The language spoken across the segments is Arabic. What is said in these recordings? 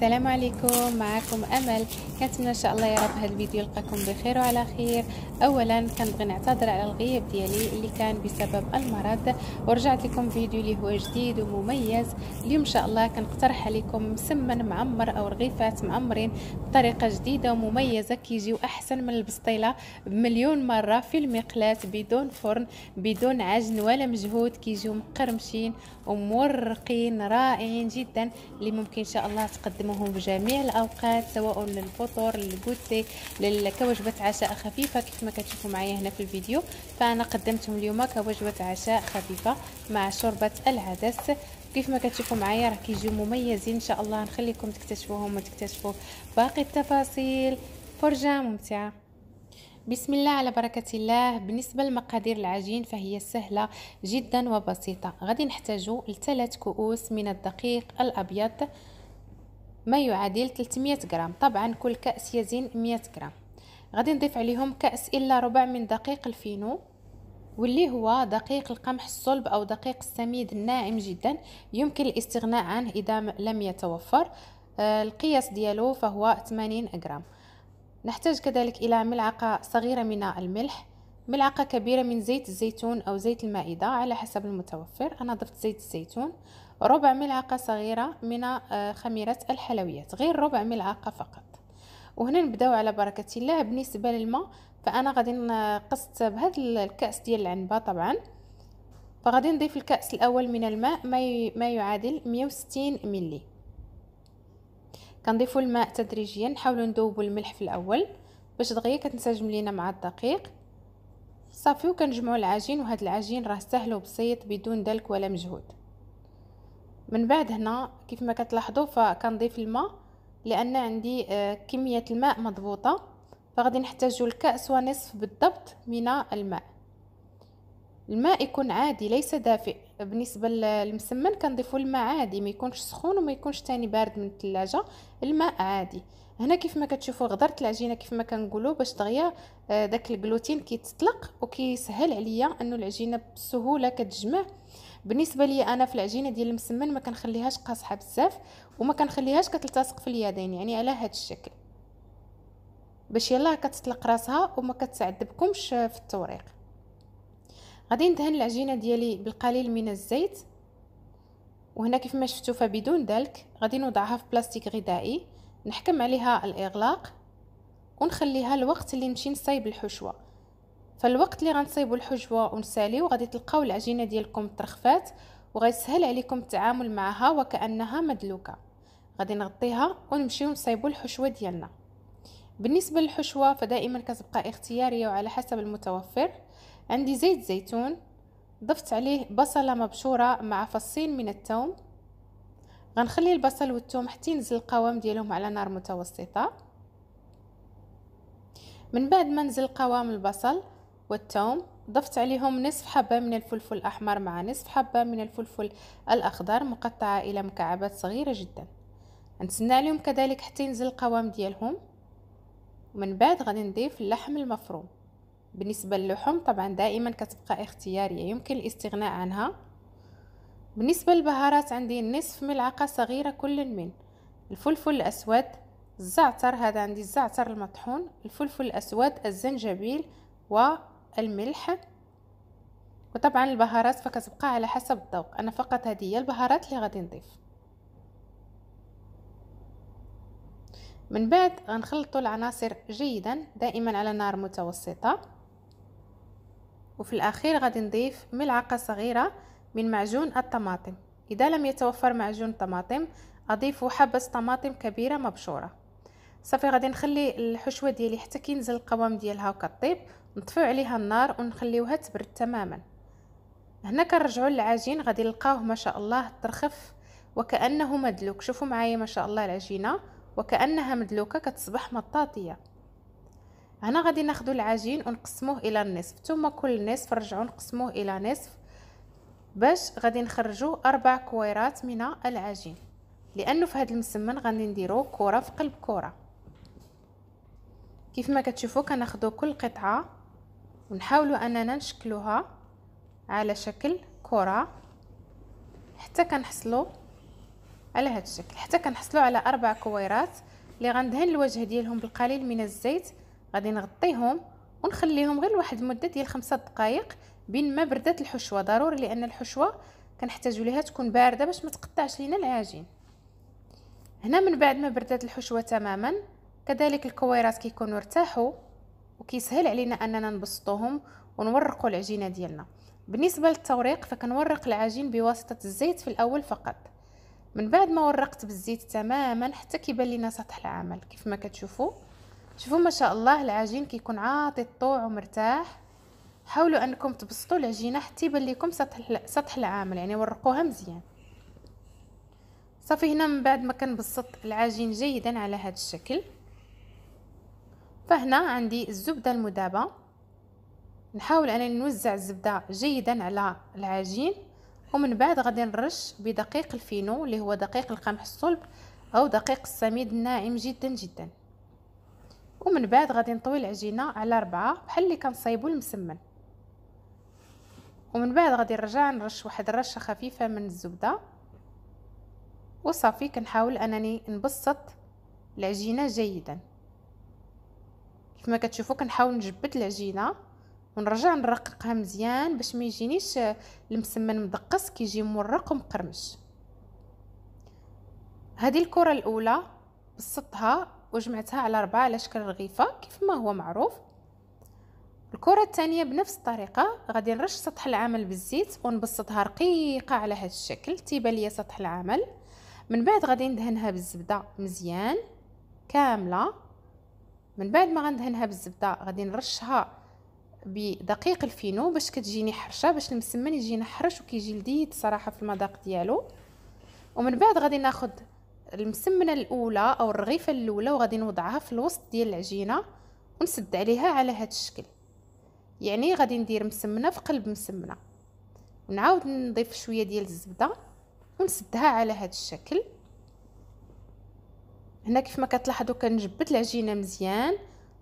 السلام عليكم معكم امل كنتمنى ان شاء الله يا رب هذا الفيديو يلقاكم بخير وعلى خير اولا كنبغي نعتذر على الغياب ديالي اللي كان بسبب المرض ورجعت لكم فيديو اللي هو جديد ومميز اليوم ان شاء الله كنقترح عليكم مسمن معمر او رغيفات معمرين بطريقه جديده ومميزه كيجيو احسن من البسطيله بمليون مره في المقلاة بدون فرن بدون عجن ولا مجهود كيجيو مقرمشين ومورقين رائعين جدا اللي ممكن ان شاء الله تقدم في جميع الاوقات سواء للفطور للكوتي لكوجبه عشاء خفيفه كيف ما كتشوفوا معايا هنا في الفيديو فانا قدمتهم اليوم كوجبه عشاء خفيفه مع شوربه العدس كيف ما كتشوفوا معايا راه كيجيو مميزين ان شاء الله نخليكم تكتشفوهم وتكتشفوا باقي التفاصيل فرجه ممتعه بسم الله على بركة الله بالنسبة لمقادير العجين فهي سهلة جدا وبسيطة غادي نحتاجو لثلاث كؤوس من الدقيق الأبيض ما يعادل 300 غرام طبعا كل كأس يزن 100 غرام غادي نضيف عليهم كأس إلا ربع من دقيق الفينو واللي هو دقيق القمح الصلب أو دقيق السميد الناعم جدا يمكن الاستغناء عنه إذا لم يتوفر آه، القياس ديالو فهو 80 غرام نحتاج كذلك إلى ملعقة صغيرة من الملح ملعقة كبيرة من زيت الزيتون أو زيت المائدة على حسب المتوفر أنا ضفت زيت الزيتون ربع ملعقة صغيرة من آه، خميرة الحلويات غير ربع ملعقة فقط وهنا نبداو على بركة الله بالنسبة للماء فأنا غادي نقصت بهذا الكأس ديال العنبة طبعا فغادي نضيف الكأس الأول من الماء ما يعادل 160 ملي كنضيفوا الماء تدريجيا نحاولوا نذوبوا الملح في الأول باش دغيا كتنسجم لينا مع الدقيق صافي وكنجمعوا العجين وهذا العجين راه سهل وبسيط بدون دلك ولا مجهود من بعد هنا كيف ما كتلاحظوا فكنضيف الماء لان عندي آه، كميه الماء مضبوطه فغادي نحتاجوا الكاس ونصف بالضبط من الماء الماء يكون عادي ليس دافئ بالنسبه للمسمن كنضيفوا الماء عادي ما يكونش سخون وما يكونش تاني بارد من الثلاجه الماء عادي هنا كيف ما كتشوفوا غدرت العجينه كيف ما كنقولوا باش دغيا آه، داك الجلوتين كيتطلق وكيسهل عليا انه العجينه بسهوله كتجمع بالنسبه لي انا في العجينه ديال المسمن ما كنخليهاش قاصحه بزاف وما كنخليهاش كتلتصق في اليدين يعني على هذا الشكل باش يلا كتطلق راسها وما كتعذبكمش في التوريق غادي ندهن العجينه ديالي بالقليل من الزيت وهنا كيف ما شفتوا فبدون ذلك غادي نوضعها في بلاستيك غذائي نحكم عليها الاغلاق ونخليها الوقت اللي نمشي نصايب الحشوه فالوقت اللي غنصيبوا الحجوه ونساليو غادي تلقاو العجينه ديالكم ترخفات وغيسهل عليكم التعامل معها وكانها مدلوكه غادي نغطيها ونمشيو نصيبوا الحشوه ديالنا بالنسبه للحشوه فدائما كتبقى اختياريه وعلى حسب المتوفر عندي زيت زيتون ضفت عليه بصله مبشوره مع فصين من الثوم غنخلي البصل والثوم حتى ينزل القوام ديالهم على نار متوسطه من بعد ما نزل قوام البصل والثوم ضفت عليهم نصف حبة من الفلفل الأحمر مع نصف حبة من الفلفل الأخضر مقطعة إلى مكعبات صغيرة جدا نتسنى عليهم كذلك حتى ينزل القوام ديالهم ومن بعد غادي نضيف اللحم المفروم بالنسبة للحوم طبعا دائما كتبقى اختيارية يمكن الاستغناء عنها بالنسبة للبهارات عندي نصف ملعقة صغيرة كل من الفلفل الأسود الزعتر هذا عندي الزعتر المطحون الفلفل الأسود الزنجبيل و الملح وطبعا البهارات فكتبقى على حسب الذوق انا فقط هذه هي البهارات اللي غادي نضيف من بعد غنخلطوا العناصر جيدا دائما على نار متوسطه وفي الاخير غادي نضيف ملعقه صغيره من معجون الطماطم اذا لم يتوفر معجون طماطم اضيف حبه طماطم كبيره مبشوره صافي غادي نخلي الحشوه ديالي حتى كينزل القوام ديالها وكطيب نطفيو عليها النار ونخليوها تبرد تماما هنا كنرجعوا للعجين غادي نلقاوه ما شاء الله ترخف وكانه مدلوك شوفوا معايا ما شاء الله العجينه وكانها مدلوكه كتصبح مطاطيه هنا غادي ناخذ العجين ونقسموه الى النصف ثم كل نصف نرجعوا نقسموه الى نصف باش غادي نخرجوا اربع كويرات من العجين لانه في هذا المسمن غادي نديرو كره في قلب كره كيف ما كتشوفوا كناخذوا كل قطعه ونحاولوا اننا نشكلوها على شكل كره حتى كنحصلوا على هذا الشكل حتى كنحصلوا على اربع كويرات اللي غندهن الوجه ديالهم بالقليل من الزيت غادي نغطيهم ونخليهم غير لواحد المده ديال خمسة دقائق بين ما بردات الحشوه ضروري لان الحشوه كنحتاجوا ليها تكون بارده باش ما تقطعش لينا العجين هنا من بعد ما بردات الحشوه تماما كذلك الكويرات كيكونوا ارتاحوا وكيسهل علينا اننا نبسطوهم ونورقوا العجينه ديالنا بالنسبه للتوريق فكنورق العجين بواسطه الزيت في الاول فقط من بعد ما ورقت بالزيت تماما حتى كيبان لينا سطح العمل كيف ما كتشوفوا شوفوا ما شاء الله العجين كيكون عاطي الطوع ومرتاح حاولوا انكم تبسطوا العجينه حتى يبان لكم سطح سطح العامل يعني ورقوها مزيان صافي هنا من بعد ما كنبسط العجين جيدا على هذا الشكل فهنا عندي الزبدة المذابة نحاول أنني نوزع الزبدة جيدا على العجين ومن بعد غادي نرش بدقيق الفينو اللي هو دقيق القمح الصلب أو دقيق السميد الناعم جدا جدا ومن بعد غادي نطوي العجينة على ربعة بحال اللي كنصايبو المسمن ومن بعد غادي نرجع نرش واحد الرشة خفيفة من الزبدة وصافي كنحاول أنني نبسط العجينة جيداً كما كتشوفوا كنحاول نجبد العجينه ونرجع نرققها مزيان باش ما يجينيش المسمن مدقس كيجي مرق ومقرمش هذه الكره الاولى بسطتها وجمعتها على ربعة على شكل رغيفه كيف ما هو معروف الكره الثانيه بنفس الطريقه غادي نرش سطح العمل بالزيت ونبسطها رقيقه على هذا الشكل تيبان ليا سطح العمل من بعد غادي ندهنها بالزبده مزيان كامله من بعد ما غندهنها بالزبده غادي نرشها بدقيق الفينو باش كتجيني حرشه باش المسمن يجينا حرش وكيجي لذيذ صراحه في المذاق ديالو ومن بعد غادي ناخذ المسمنه الاولى او الرغيفه الاولى وغادي نوضعها في الوسط ديال العجينه ونسد عليها على هذا الشكل يعني غادي ندير مسمنه في قلب مسمنه ونعاود نضيف شويه ديال الزبده ونسدها على هذا الشكل هنا كيف ما كتلاحظوا كنجبد العجينه مزيان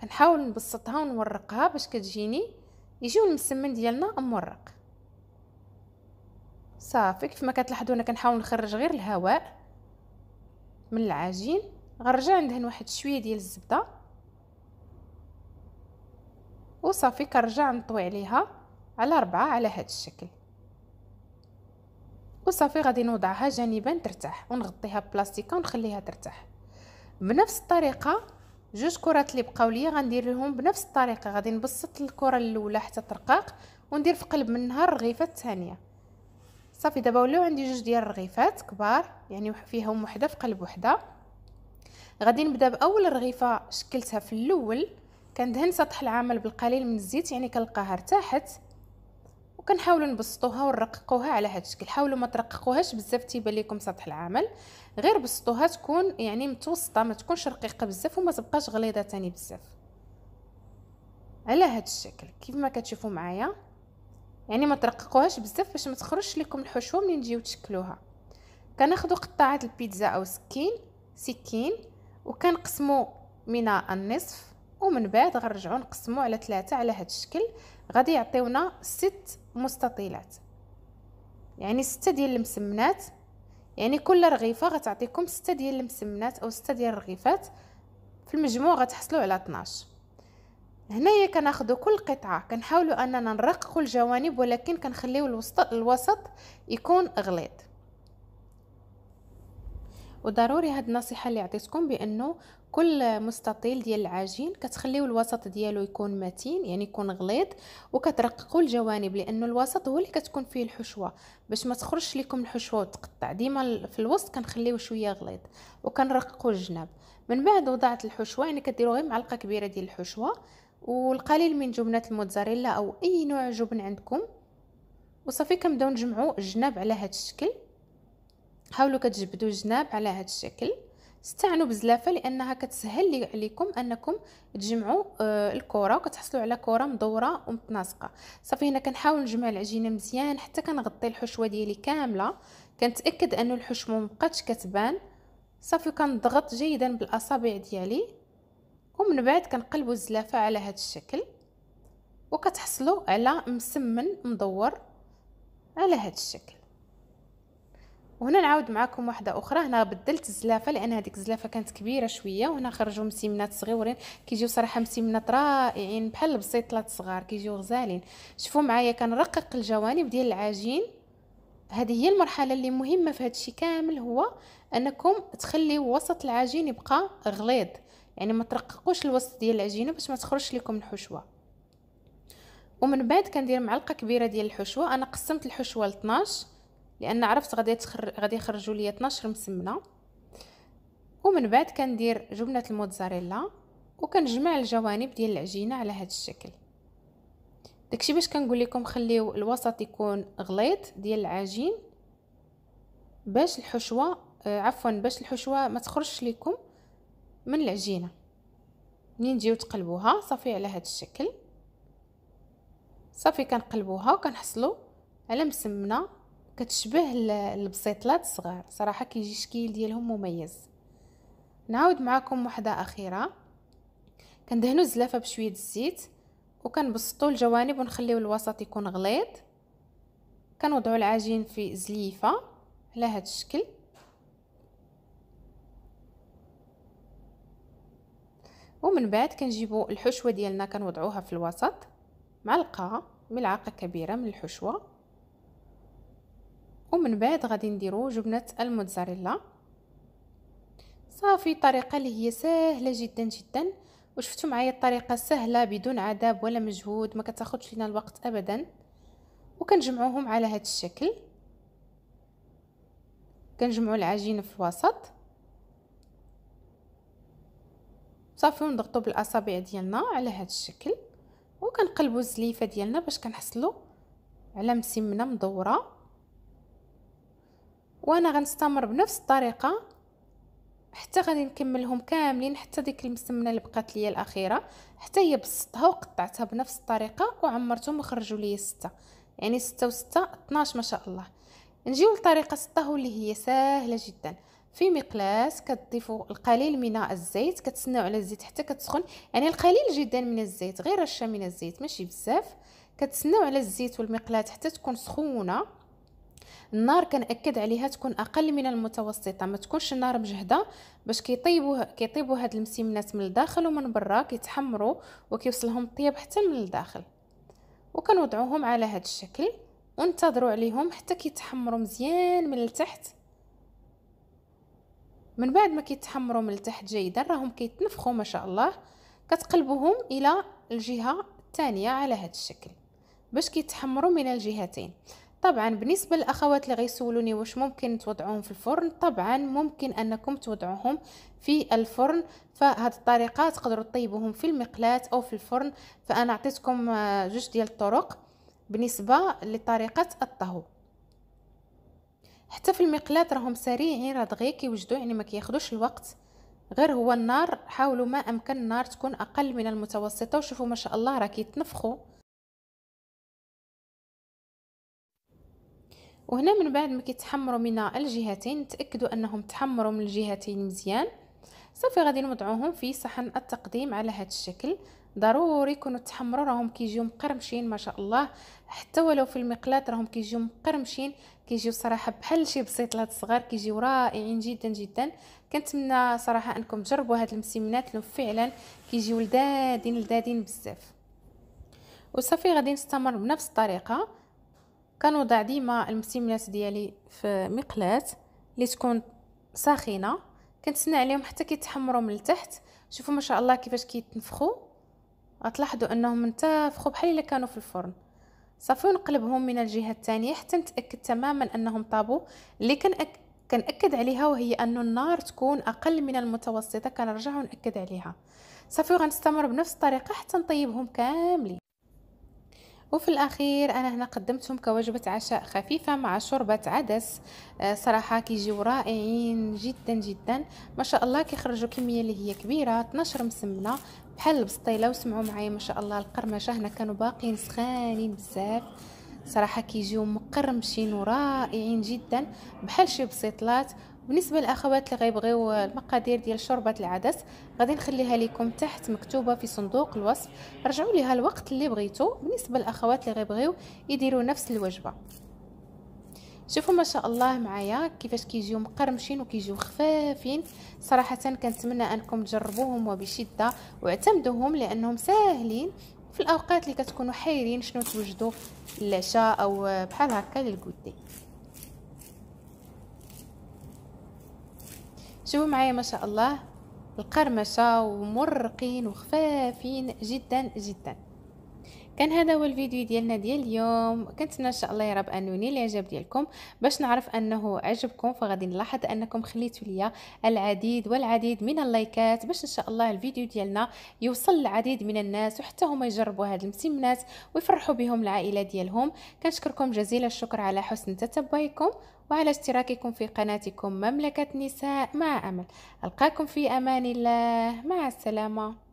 كنحاول نبسطها ونورقها باش كتجيني يجيو المسمن ديالنا مورق صافي كيف ما كتلاحظوا انا كنحاول نخرج غير الهواء من العجين غنرجع ندهن واحد شويه ديال الزبده وصافي كنرجع نطوي عليها على ربعة على هذا الشكل وصافي غادي نوضعها جانبا ترتاح ونغطيها ببلاستيكه ونخليها ترتاح بنفس الطريقه جوج كرات اللي بقاو ليا غندير لهم بنفس الطريقه غادي نبسط الكره الاولى حتى ترقاق وندير في قلب منها الرغيفه الثانيه صافي دابا ولاو عندي جوج ديال الرغيفات كبار يعني فيهم وحده في قلب وحده غادي نبدا باول رغيفه شكلتها في الاول كندهن سطح العمل بالقليل من الزيت يعني كنلقاها ارتاحت وكنحاولوا نبسطوها ونرققوها على هذا الشكل حاولوا ما ترققوهاش بزاف تيبان لكم سطح العمل غير بسطوها تكون يعني متوسطه ما تكونش رقيقه بزاف وما تبقاش غليظه ثاني بزاف على هذا الشكل كيف ما كتشوفوا معايا يعني ما ترققوهاش بزاف باش ما تخرجش لكم الحشوه منين نجيو تشكلوها كناخذوا قطاعات البيتزا او سكين سكين وكنقسموا من النصف ومن بعد غنرجعو نقسمو على ثلاثة على هاد الشكل غادي يعطيونا ست مستطيلات يعني ستة ديال المسمنات يعني كل رغيفة غتعطيكم ستة ديال المسمنات او ستة ديال الرغيفات في المجموع غتحصلو على طناش هنايا كناخدو كل قطعه كنحاولو اننا نرققو الجوانب ولكن كنخليو الوسط الوسط يكون غليظ وضروري هاد النصيحه اللي عطيتكم بانه كل مستطيل ديال العجين كتخليو الوسط ديالو يكون متين يعني يكون غليظ وكترققوا الجوانب لانه الوسط هو اللي كتكون فيه الحشوه باش ما تخرجش لكم الحشوه وتقطع ديما في الوسط كنخليوه شويه غليظ وكنرققوا الجناب من بعد وضعت الحشوه يعني كديروا غير معلقه كبيره ديال الحشوه والقليل من جبنه الموتزاريلا او اي نوع جبن عندكم وصافي كنبداو نجمعوا الجناب على هذا الشكل حاولوا كتجبدوا الجناب على هذا الشكل استعنوا بزلافه لانها كتسهل عليكم انكم تجمعوا آه، الكره وكتحصلوا على كره مدوره ومتناسقه صافي هنا كنحاول نجمع العجينه مزيان حتى كنغطي الحشوه ديالي كامله كنتاكد ان الحشوه مبقاتش كتبان صافي كنضغط جيدا بالاصابع ديالي ومن بعد كنقلبوا الزلافه على هذا الشكل وكتحصلوا على مسمن مدور على هذا الشكل وهنا نعاود معكم واحده اخرى هنا بدلت الزلافه لان هذيك الزلافه كانت كبيره شويه وهنا خرجوا مسيمنات صغيورين كيجيو صراحه مسيمنات رائعين بحال البسيطلات صغار كيجيو غزالين شوفوا معايا كنرقق الجوانب ديال العجين هذه هي المرحله اللي مهمه في هذا الشيء كامل هو انكم تخليو وسط العجين يبقى غليظ يعني ما ترققوش الوسط ديال العجينه باش ما تخرجش لكم الحشوه ومن بعد كندير معلقه كبيره ديال الحشوه انا قسمت الحشوه ل 12 لان عرفت غادي تخر... غادي يخرجوا لي 12 مسمنه ومن بعد كندير جبنه الموتزاريلا وكنجمع الجوانب ديال العجينه على هذا الشكل داكشي باش كنقول لكم خليو الوسط يكون غليظ ديال العجين باش الحشوه آه، عفوا باش الحشوه ما تخرجش لكم من العجينه منين نجيو تقلبوها صافي على هذا الشكل صافي كنقلبوها وكنحصلوا على مسمنه كتشبه البسيطلات الصغار صراحه كيجي شكيل ديالهم مميز نعاود معكم وحده اخيره كندهنو الزلافه بشويه الزيت وكنبسطو الجوانب ونخليو الوسط يكون غليظ كنوضعو العجين في زليفه على هذا الشكل ومن بعد كنجيبو الحشوه ديالنا كنوضعوها في الوسط معلقه ملعقه كبيره من الحشوه ومن بعد غادي نديرو جبنه الموتزاريلا صافي طريقه اللي هي سهله جدا جدا وشفتوا معايا الطريقه سهله بدون عذاب ولا مجهود ما كتاخذش لينا الوقت ابدا وكنجمعوهم على هذا الشكل كنجمعوا العجين في الوسط صافي ونضغطوا بالاصابع ديالنا على هذا الشكل وكنقلبوا الزليفه ديالنا باش كنحصلوا على مسمنه مدوره وانا غنستمر بنفس الطريقه حتى غادي نكملهم كاملين حتى ديك المسمنه اللي بقات لي الاخيره حتى هي بسطتها وقطعتها بنفس الطريقه وعمرتهم وخرجوا لي سته يعني سته وسته 12 ما شاء الله نجيو لطريقه سته اللي هي سهله جدا في مقلاس كتضيفوا القليل من الزيت كتسناو على الزيت حتى كتسخن يعني القليل جدا من الزيت غير رشه من الزيت ماشي بزاف كتسناو على الزيت والمقلاة حتى تكون سخونه النار كنأكد عليها تكون اقل من المتوسطه ما تكونش النار مجهده باش كيطيبوا كيطيبوا هاد المسيمنات من الداخل ومن برا كيتحمروا وكيوصلهم الطياب حتى من الداخل وكنوضعوهم على هاد الشكل وانتظروا عليهم حتى كيتحمروا مزيان من التحت من بعد ما كيتحمروا من التحت جيدا راهم كيتنفخوا ما شاء الله كتقلبوهم الى الجهه الثانيه على هذا الشكل باش كيتحمروا من الجهتين طبعا بالنسبه للاخوات اللي غيسولوني واش ممكن توضعوهم في الفرن طبعا ممكن انكم توضعوهم في الفرن فهاد الطريقه تقدروا طيبوهم في المقلاه او في الفرن فانا عطيتكم آه، جوج ديال الطرق بالنسبه لطريقه الطهو حتى في المقلاه راهم سريعين راه دغيا كيوجدوا يعني ما كياخذوش الوقت غير هو النار حاولوا ما امكن النار تكون اقل من المتوسطه وشوفوا ما شاء الله راه كيتنفخوا وهنا من بعد ما كيتحمروا من الجهتين تاكدوا انهم تحمروا من الجهتين مزيان صافي غادي نوضعوهم في صحن التقديم على هذا الشكل ضروري يكونوا تحمروا راهم كيجيو مقرمشين ما شاء الله حتى ولو في المقلاة راهم كيجيو مقرمشين كيجيو صراحه بحال شي لهاد صغار كيجيو رائعين جدا جدا كنتمنى صراحه انكم تجربوا هاد المسمنات لو فعلا كيجيو لذادين لذادين بزاف وصافي غادي نستمر بنفس الطريقه كنوضع ديما المسمنات ديالي في مقلاه اللي تكون ساخنه كنتسنى عليهم حتى كيتحمروا من التحت شوفوا ما شاء الله كيفاش كيتنفخوا غتلاحظوا انهم انتفخوا بحال الا كانوا في الفرن صافي ونقلبهم من الجهه الثانيه حتى نتاكد تماما انهم طابوا اللي كنأك... كنأكد عليها وهي أن النار تكون أقل من المتوسطة كنرجع ونأكد عليها صافي وغنستمر بنفس الطريقة حتى نطيبهم كاملين وفي الأخير أنا هنا قدمتهم كوجبة عشاء خفيفة مع شوربة عدس آه، صراحة كيجيو رائعين جدا جدا ما شاء الله كيخرجوا كمية اللي هي كبيرة 12 مسمنة بحال البسطيلة وسمعوا معايا ما شاء الله القرمشة هنا كانوا باقيين سخانين بزاف صراحه كيجيو مقرمشين ورائعين جدا بحال شي بسيطلات بالنسبه للاخوات اللي غيبغيو المقادير ديال شوربه العدس غادي نخليها لكم تحت مكتوبه في صندوق الوصف رجعوا ليها الوقت اللي بغيتو بالنسبه للاخوات اللي غيبغيو يديروا نفس الوجبه شوفوا ما شاء الله معايا كيفاش كيجيو مقرمشين وكيجيو خفافين صراحه كنتمنى انكم تجربوهم وبشده واعتمدوهم لانهم ساهلين في الاوقات اللي كتكونوا حيرين شنو توجدوا العشاء او بحال هكا للكودي شوفوا معايا ما شاء الله القرمشة ومرقين وخفافين جدا جدا كان هذا هو الفيديو ديالنا ديال اليوم كنتمنى ان شاء الله يا رب انوني الاعجاب ديالكم باش نعرف انه عجبكم فغادي نلاحظ انكم خليتوا ليا العديد والعديد من اللايكات باش ان شاء الله الفيديو ديالنا يوصل للعديد من الناس وحتى هما يجربوا هاد المسمنات ويفرحوا بهم العائله ديالهم كنشكركم جزيل الشكر على حسن تتبعكم وعلى اشتراككم في قناتكم مملكه نساء مع امل القاكم في امان الله مع السلامه